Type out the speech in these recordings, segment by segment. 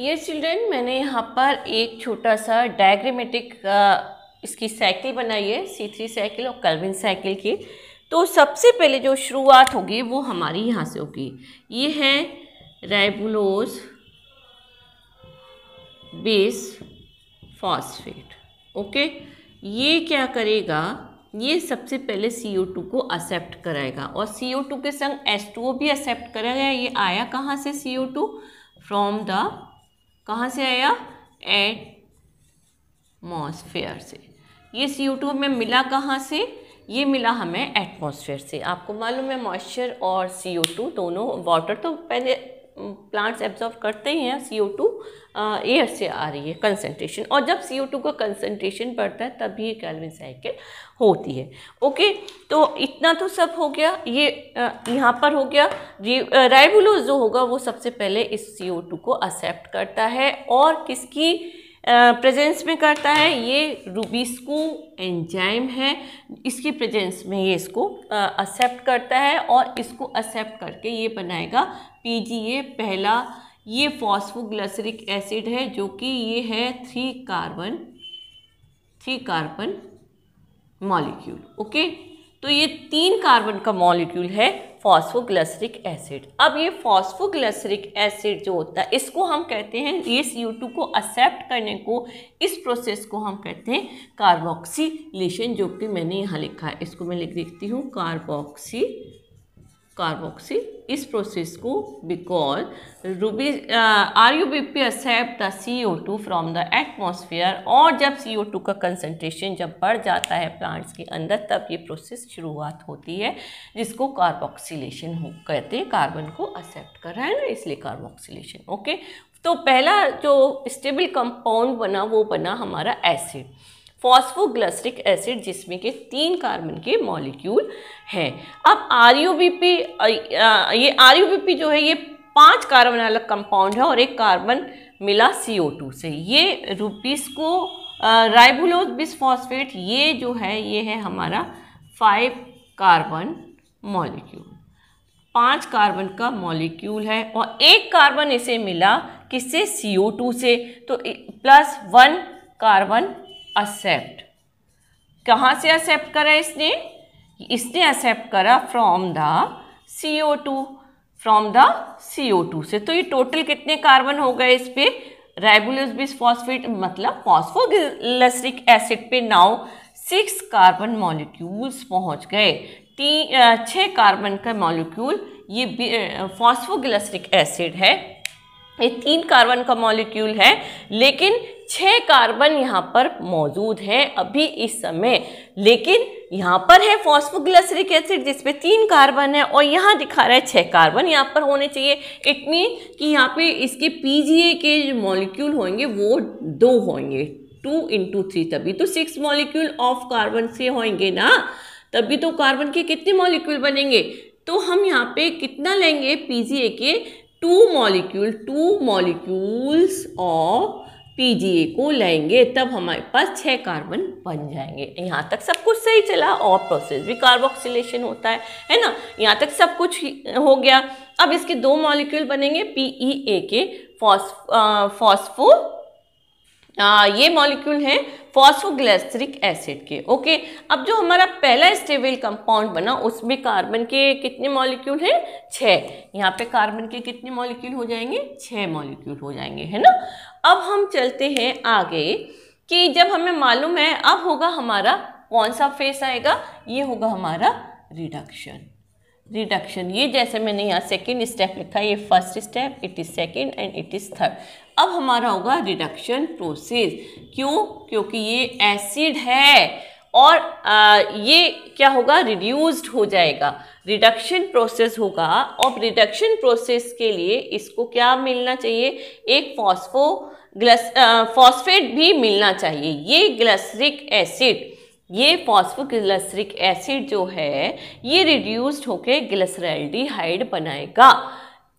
ये चिल्ड्रेन मैंने यहाँ पर एक छोटा सा डायग्रामेटिक इसकी साइकिल बनाई है सी थ्री साइकिल और कलविन साइकिल की तो सबसे पहले जो शुरुआत होगी वो हमारी यहाँ से होगी ये है रेबुलोज बेस फॉस्फेट ओके ये क्या करेगा ये सबसे पहले सी ओ टू को एक्सेप्ट कराएगा और सी ओ टू के संग एस टू भी एक्सेप्ट कराएगा ये आया कहाँ से C O two from the कहाँ से आया एटमोसफेयर से ये सी ओ टू में मिला कहाँ से ये मिला हमें एटमोसफेयर से आपको मालूम है मॉइस्चर और सी ओ टू दोनों वाटर तो पहले प्लांट्स एब्जॉर्व करते ही हैं सी ओ टू एयर से आ रही है कंसनट्रेशन और जब सी ओ टू का कंसनट्रेशन बढ़ता है तभी ये कैलविन साइकिल होती है ओके तो इतना तो सब हो गया ये यहाँ पर हो गया राइबुलोज जो होगा वो सबसे पहले इस सी ओ टू को एक्सेप्ट करता है और किसकी प्रेजेंस में करता है ये रूबिस्को एंजाइम है इसकी प्रेजेंस में ये इसको एक्सेप्ट करता है और इसको एक्सेप्ट करके ये बनाएगा पीजीए पहला ये फॉस्फोग्लिसरिक एसिड है जो कि ये है three carbon three carbon molecule okay तो ये तीन कार्बन का मॉलिक्यूल है फॉस्फोग्लसरिक एसिड अब ये फॉस्फोग्लसरिक एसिड जो होता है इसको हम कहते हैं इस सी को एक्सेप्ट करने को इस प्रोसेस को हम कहते हैं कार्बोक्सीलेशन जो कि मैंने यहाँ लिखा है इसको मैं लिख देखती हूँ कार्बोक्सी कार्बोक्सी इस प्रोसेस को because ruby R U B P accept the C O two from the atmosphere और जब सी ओ टू का कंसनट्रेशन जब बढ़ जाता है प्लांट्स के अंदर तब ये प्रोसेस शुरुआत होती है जिसको कार्बोक्सीलेशन हो कहते हैं कार्बन को एक्सेप्ट कर रहा है ना इसलिए कार्बोक्सीलेशन ओके तो पहला जो स्टेबल कंपाउंड बना वो बना हमारा एसिड फॉस्फोग्लास्ट्रिक एसिड जिसमें के तीन कार्बन के मॉलिक्यूल हैं अब आर ये आर जो है ये पांच कार्बन अलग कंपाउंड है और एक कार्बन मिला CO2 से ये रूपीस को राइबुलोज बिस्फॉस्फेट ये जो है ये है हमारा फाइव कार्बन मॉलिक्यूल पांच कार्बन का मॉलिक्यूल है और एक कार्बन इसे मिला किससे CO2 से तो प्लस वन कार्बन एक्सेप्ट कहाँ से एक्सेप्ट करा इसने इसने एक्सेप्ट करा from the C O two from the C O two से तो ये टोटल कितने कार्बन हो गए इस पर राइबुलस फॉस्फेट मतलब फॉस्फोग्लिसरिक एसिड पे नाउ सिक्स कार्बन मॉलिक्यूल्स पहुंच गए तीन छः कार्बन का मॉलिक्यूल ये फॉस्फोग्लिसरिक एसिड है ये तीन कार्बन का मॉलिक्यूल है लेकिन छह कार्बन यहाँ पर मौजूद हैं अभी इस समय लेकिन यहाँ पर है फॉस्फोग्लिसरिक एसिड जिसपे तीन कार्बन है और यहाँ दिखा रहा है छः कार्बन यहाँ पर होने चाहिए इट मीन कि यहाँ पे इसके पीजीए के जो मॉलिक्यूल होंगे वो दो होंगे टू इंटू थ्री तभी तो सिक्स मॉलिक्यूल ऑफ कार्बन से होंगे ना तभी तो कार्बन के कितने मॉलिक्यूल बनेंगे तो हम यहाँ पे कितना लेंगे पीजीए के two molecule two molecules of PGA को लेंगे तब हमारे पास छः कार्बन बन जाएंगे यहाँ तक सब कुछ सही चला और प्रोसेस भी कार्बोक्सिलेशन होता है है ना यहाँ तक सब कुछ हो गया अब इसके दो मॉलिक्यूल बनेंगे पीईए e के फॉस्फो आ, ये मॉलिक्यूल हैं फॉसोग्लेस्ट्रिक एसिड के ओके अब जो हमारा पहला स्टेबल कंपाउंड बना उसमें कार्बन के कितने मॉलिक्यूल हैं छः यहाँ पे कार्बन के कितने मॉलिक्यूल हो जाएंगे छः मॉलिक्यूल हो जाएंगे है ना अब हम चलते हैं आगे कि जब हमें मालूम है अब होगा हमारा कौन सा फेस आएगा ये होगा हमारा रिडक्शन रिडक्शन ये जैसे मैंने यहाँ सेकेंड स्टेप लिखा ये first step it is second and it is third अब हमारा होगा रिडक्शन प्रोसेस क्यों क्योंकि ये एसिड है और आ, ये क्या होगा रिड्यूस्ड हो जाएगा रिडक्शन प्रोसेस होगा और रिडक्शन प्रोसेस के लिए इसको क्या मिलना चाहिए एक फॉस्फो ग्लस फॉस्फेट भी मिलना चाहिए ये ग्लसरिक एसिड ये फॉस्फोग्लिसरिक एसिड जो है ये रिड्यूस्ड होकर ग्लिसरल बनाएगा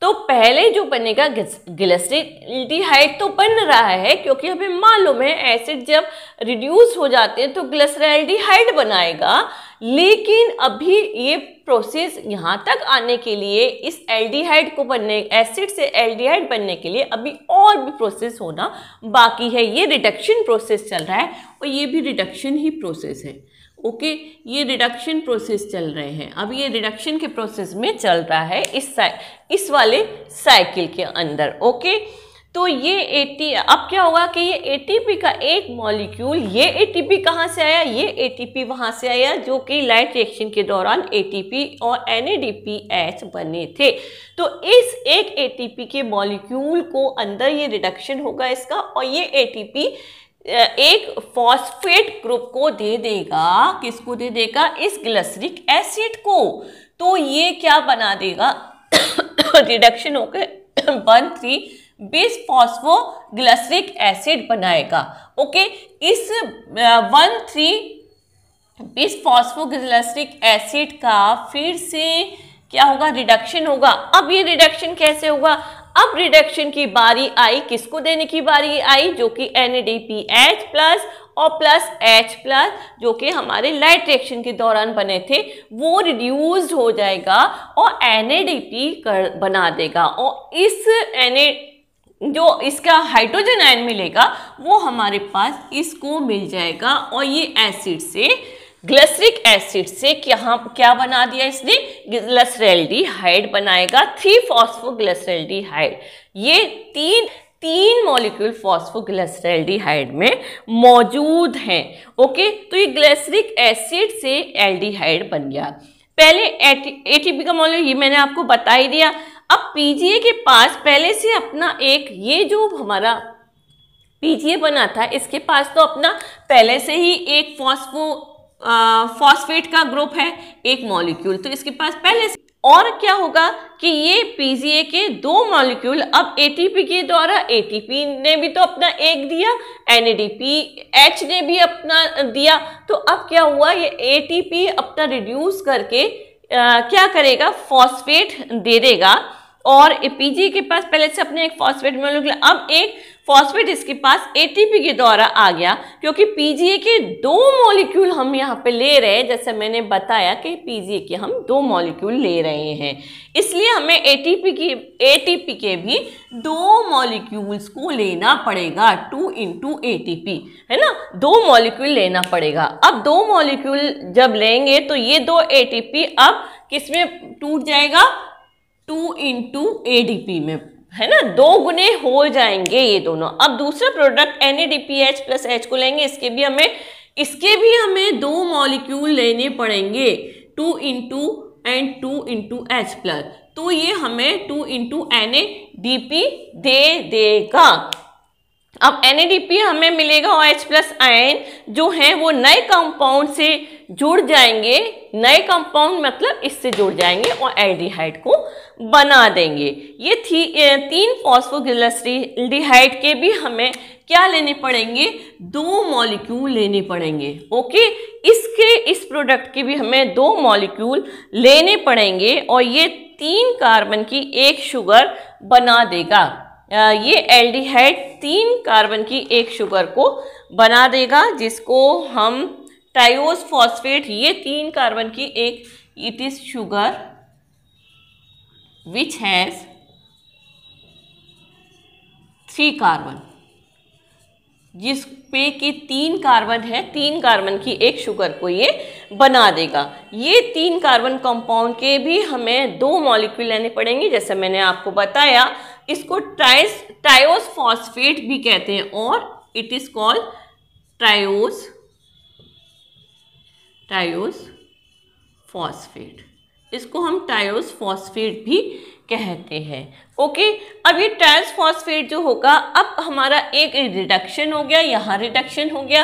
तो पहले जो बनेगा ग्लिसरिल्डिहाइड तो बन रहा है क्योंकि हमें मालूम है एसिड जब रिड्यूस हो जाते हैं तो ग्लिसरिल्डिहाइड बनाएगा लेकिन अभी ये प्रोसेस यहाँ तक आने के लिए इस एल्डिहाइड को बनने एसिड से एल्डिहाइड बनने के लिए अभी और भी प्रोसेस होना बाकी है ये रिडक्शन प्रोसेस चल रहा है और ये भी रिडक्शन ही प्रोसेस है ओके ये रिडक्शन प्रोसेस चल रहे हैं अब ये रिडक्शन के प्रोसेस में चल रहा है इस इस वाले साइकिल के अंदर ओके तो ये ए अब क्या होगा कि ये ए का एक मॉलिक्यूल ये ए टी पी कहाँ से आया ये ए टी पी वहाँ से आया जो कि लाइट रिएक्शन के दौरान ए और एच बने थे तो इस एक ए के मॉलिक्यूल को अंदर ये रिडक्शन होगा इसका और ये एटीपी एक फॉस्फेट ग्रुप को दे देगा किसको दे देगा इस ग्लसरिक एसिड को तो ये क्या बना देगा रिडक्शन होकर one three base phosphoglyceric acid बनाएगा ओके इस one three base phosphoglyceric acid का फिर से क्या होगा रिडक्शन होगा अब ये रिडक्शन कैसे होगा अब रिडक्शन की बारी आई किसको देने की बारी आई जो कि एन एच प्लस और प्लस एच प्लस जो कि हमारे लाइट रिएक्शन के दौरान बने थे वो रिड्यूज हो जाएगा और एन कर बना देगा और इस एन जो इसका हाइड्रोजन आयन मिलेगा वो हमारे पास इसको मिल जाएगा और ये एसिड से ग्लिसरिक एसिड से क्या क्या बना दिया इसने हाइड बनाएगा थ्री हाइड ये तीन तीन मॉलिक्यूल हाइड में मौजूद हैं ओके तो ये ग्लिसरिक एसिड से एल्डिहाइड बन गया पहले एटीपी का मॉलिक्यूल ये मैंने आपको बता ही दिया अब पीजीए के पास पहले से अपना एक ये जो हमारा पीजीए बना था इसके पास तो अपना पहले से ही एक फॉस्फो फॉस्फेट का ग्रुप है एक मॉलिक्यूल तो इसके पास पहले से और क्या होगा कि ये पीजीए के दो मॉलिक्यूल अब एटीपी के द्वारा एटीपी ने भी तो अपना एक दिया एनएडीपी एच ने भी अपना दिया तो अब क्या हुआ ये एटीपी अपना रिड्यूस करके आ, क्या करेगा फॉस्फेट दे देगा और पीजी के पास पहले से अपने एक फॉस्फेट मॉलिक्यूल अब एक फॉस्फेट इसके पास एटीपी के द्वारा आ गया क्योंकि पीजीए के दो मॉलिक्यूल हम यहाँ पे ले रहे हैं जैसे मैंने बताया कि पीजीए के हम दो मॉलिक्यूल ले रहे हैं इसलिए हमें एटीपी के एटीपी के भी दो मॉलिक्यूल्स को लेना पड़ेगा टू इंटू ए है ना दो मॉलिक्यूल लेना पड़ेगा अब दो मॉलिक्यूल जब लेंगे तो ये दो ए अब किसमें टूट जाएगा टू इंटू एडीपी में है ना दो गुने हो जाएंगे ये दोनों अब दूसरा product N A D P H plus H को लेंगे इसके भी हमें इसके भी हमें दो मॉलिक्यूल लेने पड़ेंगे two into and two into H plus तो ये हमें two into N A D P दे देगा अब एन हमें मिलेगा ओ एच प्लस आयन जो है वो नए कंपाउंड से जुड़ जाएंगे नए कंपाउंड मतलब इससे जुड़ जाएंगे और एल्डिहाइड को बना देंगे ये थी तीन फॉस्फोगिलसडीहाइड के भी हमें क्या लेने पड़ेंगे दो मॉलिक्यूल लेने पड़ेंगे ओके इसके इस प्रोडक्ट के भी हमें दो मॉलिक्यूल लेने पड़ेंगे और ये तीन कार्बन की एक शुगर बना देगा ये एल्डिहाइड तीन कार्बन की एक शुगर को बना देगा जिसको हम ट्रायोस फॉस्फेट ये तीन कार्बन की एक it is sugar which has three carbon जिस पे कि तीन कार्बन है तीन कार्बन की एक शुगर को ये बना देगा ये तीन कार्बन कंपाउंड के भी हमें दो मॉलिक्यूल लेने पड़ेंगे जैसे मैंने आपको बताया इसको ट्राइस ट्रायोस फॉस्फेट भी कहते हैं और it is called triose triose phosphate इसको हम टायोस फॉस्फेट भी कहते हैं ओके अब ये टायस फॉस्फेट जो होगा अब हमारा एक रिडक्शन हो गया यहाँ रिडक्शन हो गया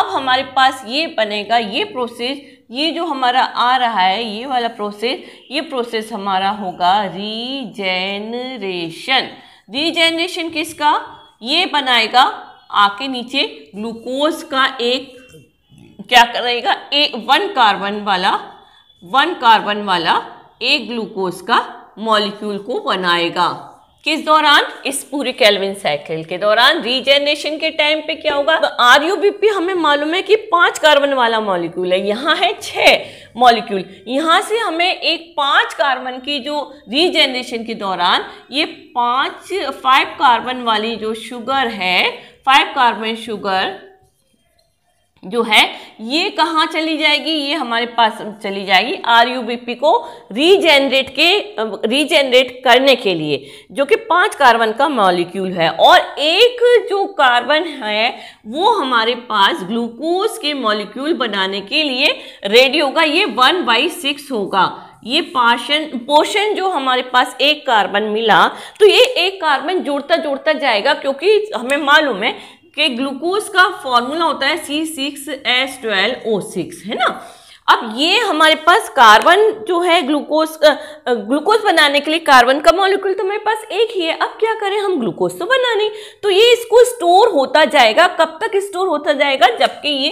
अब हमारे पास ये बनेगा ये प्रोसेस ये जो हमारा आ रहा है ये वाला प्रोसेस ये प्रोसेस हमारा होगा रीजेनरेशन रीजेनरेशन किसका ये बनाएगा आके नीचे ग्लूकोज का एक क्या करेगा एक वन कार्बन वाला वन कार्बन वाला एक ग्लूकोज का मॉलिक्यूल को बनाएगा किस दौरान इस पूरे कैलविन साइकिल के दौरान रीजेनरेशन के टाइम पे क्या होगा आर यू बी पी हमें मालूम है कि पांच कार्बन वाला मॉलिक्यूल है यहाँ है छः मॉलिक्यूल यहाँ से हमें एक पांच कार्बन की जो रीजेनरेशन के दौरान ये पांच फाइव कार्बन वाली जो शुगर है फाइव कार्बन शुगर जो है ये कहाँ चली जाएगी ये हमारे पास चली जाएगी आर को रीजेनरेट के रीजेनरेट करने के लिए जो कि पांच कार्बन का मॉलिक्यूल है और एक जो कार्बन है वो हमारे पास ग्लूकोज के मॉलिक्यूल बनाने के लिए रेडी होगा ये वन बाई सिक्स होगा ये पाशन पोशन जो हमारे पास एक कार्बन मिला तो ये एक कार्बन जोड़ता जोड़ता जाएगा क्योंकि हमें मालूम है कि ग्लूकोज का फॉर्मूला होता है C six S twelve O six है ना अब ये हमारे पास कार्बन जो है ग्लूकोज ग्लूकोज बनाने के लिए कार्बन का मॉलिक्यूल तो हमारे पास एक ही है अब क्या करें हम ग्लूकोज तो बना नहीं तो ये इसको स्टोर होता जाएगा कब तक स्टोर होता जाएगा जबकि ये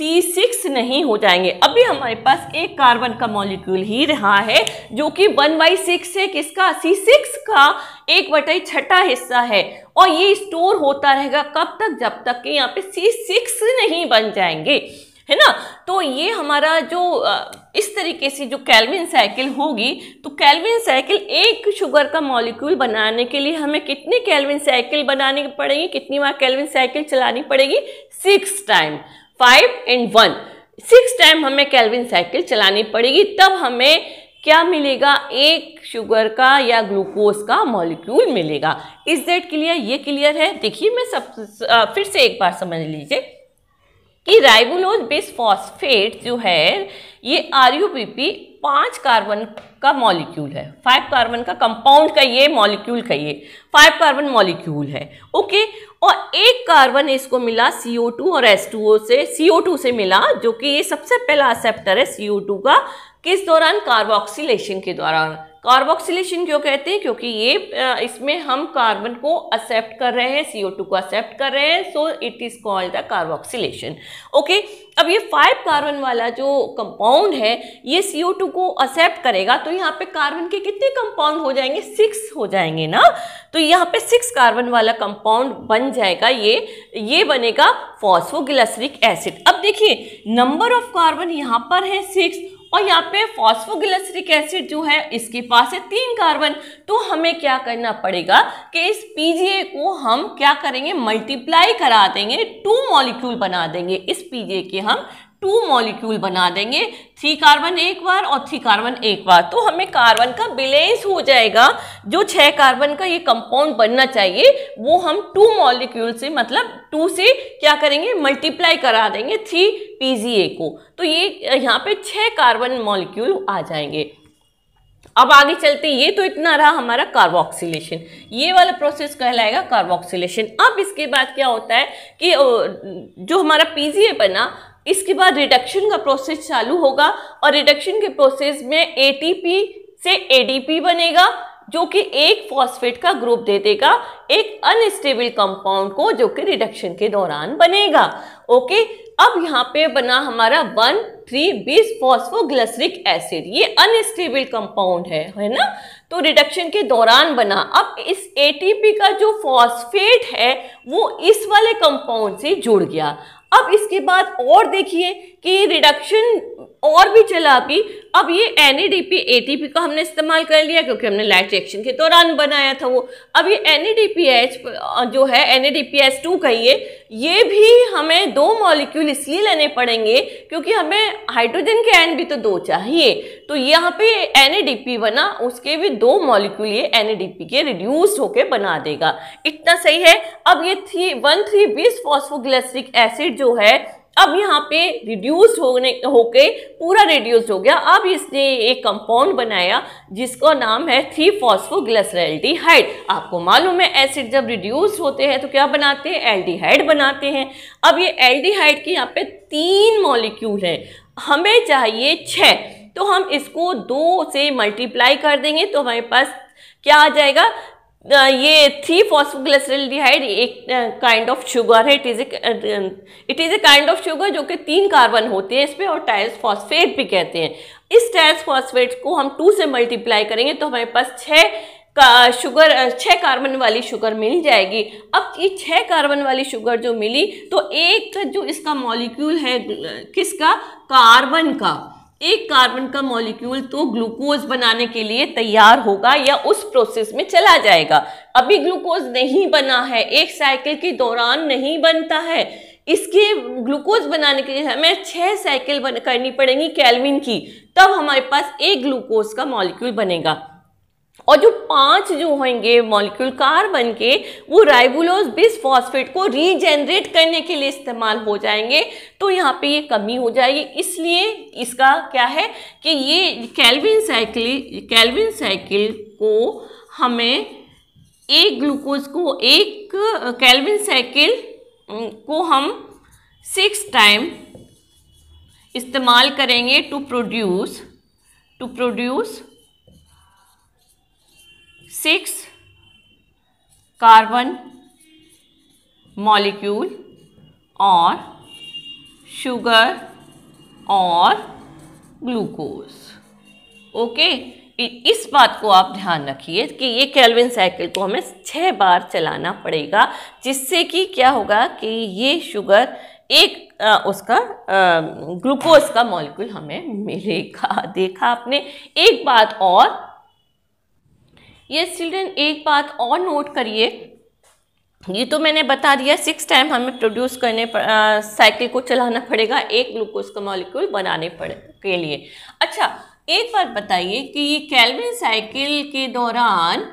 सी सिक्स नहीं हो जाएंगे अभी हमारे पास एक कार्बन का मॉलिक्यूल ही रहा है जो कि वन बाई सिक्स है किसका सी का एक बटाई छठा हिस्सा है और ये स्टोर होता रहेगा कब तक जब तक कि यहाँ पे सी नहीं बन जाएंगे है ना तो ये हमारा जो इस तरीके से जो कैलविन साइकिल होगी तो कैलविन साइकिल एक शुगर का मॉलिक्यूल बनाने के लिए हमें कितनी कैलविन साइकिल बनानी पड़ेगी कितनी बार कैलविन साइकिल चलानी पड़ेगी six time five and one six time हमें कैलविन साइकिल चलानी पड़ेगी तब हमें क्या मिलेगा एक शुगर का या ग्लूकोज का मॉलिक्यूल मिलेगा इस डेट क्लियर ये क्लियर है देखिए मैं सब फिर से एक बार समझ लीजिए कि राइबुलोज बेस फॉस्फेट जो है ये आर यू पी पी पांच कार्बन का मॉलिक्यूल है फाइव कार्बन का कंपाउंड का ये मॉलिक्यूल का ये फाइव कार्बन मॉलिक्यूल है ओके और एक कार्बन इसको मिला CO2 और H2O से CO2 से मिला जो कि ये सबसे पहला एक्सेप्टर है CO2 का किस दौरान कार्बोक्सीलेशन के दौरान कार्बोक्सिलेशन क्यों कहते हैं क्योंकि ये इसमें हम कार्बन को एक्सेप्ट कर रहे हैं सी को एक्सेप्ट कर रहे हैं so it is called the carboxylation okay अब ये फाइव कार्बन वाला जो कंपाउंड है ये सी को एक्सेप्ट करेगा तो यहाँ पे कार्बन के कितने कंपाउंड हो जाएंगे सिक्स हो जाएंगे ना तो यहाँ पे सिक्स कार्बन वाला कंपाउंड बन जाएगा ये ये बनेगा फॉस्फोगिलासरिक एसिड अब देखिए नंबर ऑफ कार्बन यहाँ पर है सिक्स और यहाँ पे फॉस्फोग्लिसरिक एसिड जो है इसके पास है तीन कार्बन तो हमें क्या करना पड़ेगा कि इस पीजीए को हम क्या करेंगे मल्टीप्लाई करा देंगे टू मॉलिक्यूल बना देंगे इस पीजीए के हम टू मॉलिक्यूल बना देंगे थ्री कार्बन एक बार और थ्री कार्बन एक बार तो हमें कार्बन का बिलेंस हो जाएगा जो छह कार्बन का ये कंपाउंड बनना चाहिए वो हम टू मॉलिक्यूल से मतलब टू से क्या करेंगे मल्टीप्लाई करा देंगे थ्री पी को तो ये यहाँ पे छह कार्बन मॉलिक्यूल आ जाएंगे अब आगे चलते ये तो इतना रहा हमारा कार्बोक्सिलेशन ये वाला प्रोसेस कहलाएगा कार्बोक्सिलेशन अब इसके बाद क्या होता है कि जो हमारा पीजीए बना इसके बाद रिडक्शन का प्रोसेस चालू होगा और रिडक्शन के प्रोसेस में एटीपी से एडीपी बनेगा जो कि एक फॉस्फेट का ग्रुप दे देगा एक अनस्टेबल कंपाउंड को जो कि रिडक्शन के दौरान बनेगा ओके अब यहाँ पे बना हमारा one three bis phosphoglyceric acid ये अनस्टेबल कंपाउंड है है ना तो रिडक्शन के दौरान बना अब इस एटीपी का जो फॉस्फेट है वो इस वाले कंपाउंड से जुड़ गया अब इसके बाद और देखिए कि रिडक्शन और भी चला आपकी अब ये एन एटीपी का हमने इस्तेमाल कर लिया क्योंकि हमने लाइट रिएक्शन के दौरान बनाया था वो अब ये एन e जो है एन टू e कहिए ये भी हमें दो मॉलिक्यूल इसलिए लेने पड़ेंगे क्योंकि हमें हाइड्रोजन के एन भी तो दो चाहिए तो यहाँ पे एन e बना उसके भी दो मॉलिक्यूल ये एन के रिड्यूस होके बना देगा इतना सही है अब ये थ्री वन थ्री बीस फॉस्फोग्लेसिक एसिड जो है अब यहाँ पे रिड्यूस होने होके पूरा रिड्यूस हो गया अब इसने एक कंपाउंड बनाया जिसका नाम है थ्री फॉस्फोग्लिसरल्डिहाइड आपको मालूम है एसिड जब रिड्यूस होते हैं तो क्या बनाते हैं एल्डिहाइड बनाते हैं अब ये एल्डिहाइड के यहाँ पे तीन मॉलिक्यूल हैं हमें चाहिए छः तो हम इसको दो से मल्टीप्लाई कर देंगे तो हमारे पास क्या आ जाएगा Uh, ये थ्री फॉस्फोग्लिसरल डिहाइड एक काइंड ऑफ शुगर है it is it is a kind of sugar जो कि तीन कार्बन होते हैं इस पर और टायर्स फॉस्फेट भी कहते हैं इस टायर्स फॉस्फेट को हम टू से मल्टीप्लाई करेंगे तो हमारे पास छः का शुगर छः कार्बन वाली शुगर मिल जाएगी अब ये छः कार्बन वाली शुगर जो मिली तो एक जो इसका मॉलिक्यूल है uh, किसका कार्बन का एक कार्बन का मॉलिक्यूल तो ग्लूकोज बनाने के लिए तैयार होगा या उस प्रोसेस में चला जाएगा अभी ग्लूकोज नहीं बना है एक साइकिल के दौरान नहीं बनता है इसके ग्लूकोज बनाने के लिए हमें छः साइकिल बन करनी पड़ेगी कैलविन की तब हमारे पास एक ग्लूकोज का मॉलिक्यूल बनेगा और जो पांच जो होंगे मॉलिक्यूल कार्बन के वो राइबुलोज बिस फॉस्फेट को रीजेनरेट करने के लिए इस्तेमाल हो जाएंगे तो यहाँ पे ये कमी हो जाएगी इसलिए इसका क्या है कि ये कैलविन साइकिल कैलविन साइकिल को हमें एक ग्लूकोज को एक कैलविन साइकिल को हम सिक्स टाइम इस्तेमाल करेंगे to produce to produce six carbon molecule और शुगर और ग्लूकोज ओके इस बात को आप ध्यान रखिए कि ये कैलविन साइकिल को हमें छः बार चलाना पड़ेगा जिससे कि क्या होगा कि ये शुगर एक आ, उसका ग्लूकोज का मॉलिक्यूल हमें मिलेगा देखा आपने एक बात और ये चिल्ड्रेन एक बात और नोट करिए ये तो मैंने बता दिया सिक्स टाइम हमें प्रोड्यूस करने पर साइकिल को चलाना पड़ेगा एक ग्लूकोज का मॉलिक्यूल बनाने पड़े के लिए अच्छा एक बात बताइए कि ये कैलविन साइकिल के दौरान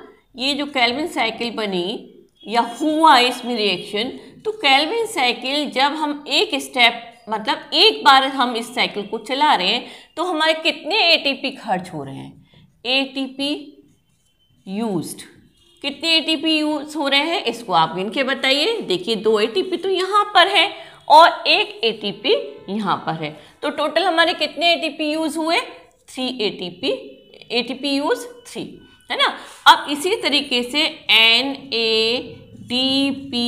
ये जो कैलविन साइकिल बनी या हुआ इसमें रिएक्शन तो कैलविन साइकिल जब हम एक स्टेप मतलब एक बार हम इस साइकिल को चला रहे हैं तो हमारे कितने ए खर्च हो रहे हैं ए यूज्ड कितने एटीपी यूज हो रहे हैं इसको आप गिन के बताइए देखिए दो एटीपी तो यहाँ पर है और एक एटीपी यहाँ पर है तो टोटल हमारे कितने एटीपी यूज हुए three ATP ATP use three है ना अब इसी तरीके से N A D P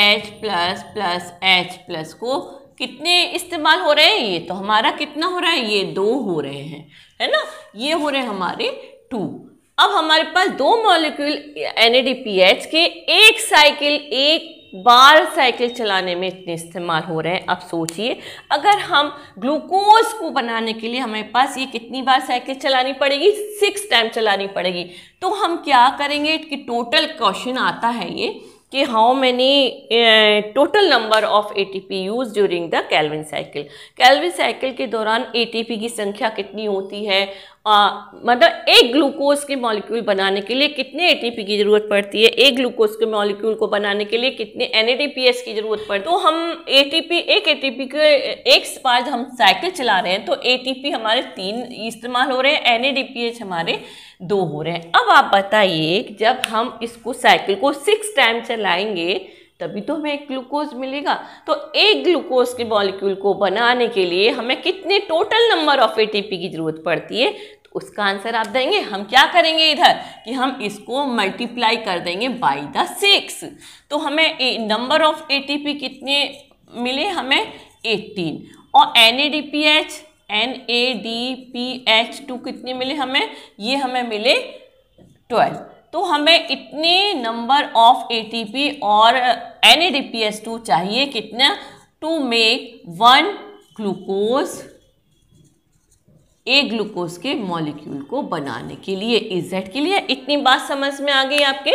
H plus plus H plus को कितने इस्तेमाल हो रहे हैं ये तो हमारा कितना हो रहा है ये दो हो रहे हैं है ना ये हो रहे हमारे टू अब हमारे पास दो मॉलिक्यूल एन के एक साइकिल एक बार साइकिल चलाने में इतने इस्तेमाल हो रहे हैं अब सोचिए अगर हम ग्लूकोज को बनाने के लिए हमारे पास ये कितनी बार साइकिल चलानी पड़ेगी सिक्स टाइम चलानी पड़ेगी तो हम क्या करेंगे कि टोटल क्वेश्चन आता है ये कि how many total number of A T P use during the Calvin cycle Calvin cycle के दौरान ए टी पी की संख्या कितनी होती है आ, मतलब एक ग्लूकोज के मॉलिक्यूल बनाने के लिए कितने एटीपी की ज़रूरत पड़ती है एक ग्लूकोज के मॉलिक्यूल को बनाने के लिए कितने एनएटीपीएस की ज़रूरत पड़ती है तो हम एटीपी एक एटीपी के एक बार हम साइकिल चला रहे हैं तो एटीपी हमारे तीन इस्तेमाल हो रहे हैं एनएडीपीएस हमारे दो हो रहे हैं अब आप बताइए जब हम इसको साइकिल को सिक्स टाइम चलाएंगे तभी तो हमें ग्लूकोज मिलेगा तो एक ग्लूकोज के मॉलिक्यूल को बनाने के लिए हमें कितने टोटल नंबर ऑफ एटीपी की ज़रूरत पड़ती है तो उसका आंसर आप देंगे हम क्या करेंगे इधर कि हम इसको मल्टीप्लाई कर देंगे बाई द सिक्स तो हमें नंबर ऑफ एटीपी कितने मिले हमें एट्टीन और N A D P H N A D P H two कितने मिले हमें ये हमें मिले ट्वेल्व तो हमें इतने नंबर ऑफ एटीपी और एन uh, टू चाहिए कितना to make one glucose a glucose के मॉलिक्यूल को बनाने के लिए इजेड के लिए इतनी बात समझ में आ गई आपके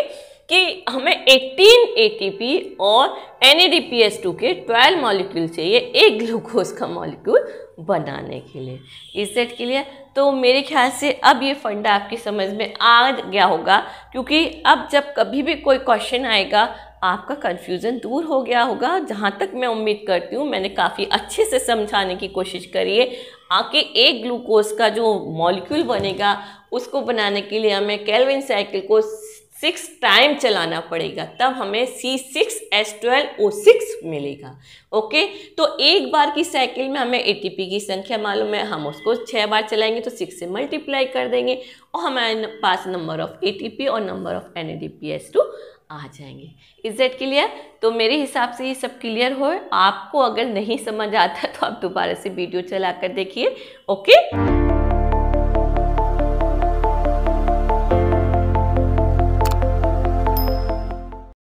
कि हमें 18 ATP और NADPH2 के 12 मॉलिक्यूल चाहिए एक ग्लूकोज का मॉलिक्यूल बनाने के लिए इस सेट के लिए तो मेरे ख्याल से अब ये फंडा आपकी समझ में आ गया होगा क्योंकि अब जब कभी भी कोई क्वेश्चन आएगा आपका कन्फ्यूज़न दूर हो गया होगा जहाँ तक मैं उम्मीद करती हूँ मैंने काफ़ी अच्छे से समझाने की कोशिश करी है आके एक ग्लूकोज का जो मॉलिक्यूल बनेगा उसको बनाने के लिए हमें कैलविन साइकिल को सिक्स टाइम चलाना पड़ेगा तब हमें C six S twelve O six मिलेगा ओके तो एक बार की साइकिल में हमें पी की संख्या मालूम है हम उसको छः बार चलाएंगे तो सिक्स से मल्टीप्लाई कर देंगे और हमारे पास नंबर ऑफ पी और number of N A D P S two आ जाएंगे इज दैट क्लियर तो मेरे हिसाब से ये सब क्लियर हो आपको अगर नहीं समझ आता तो आप दोबारा से वीडियो चला कर देखिए ओके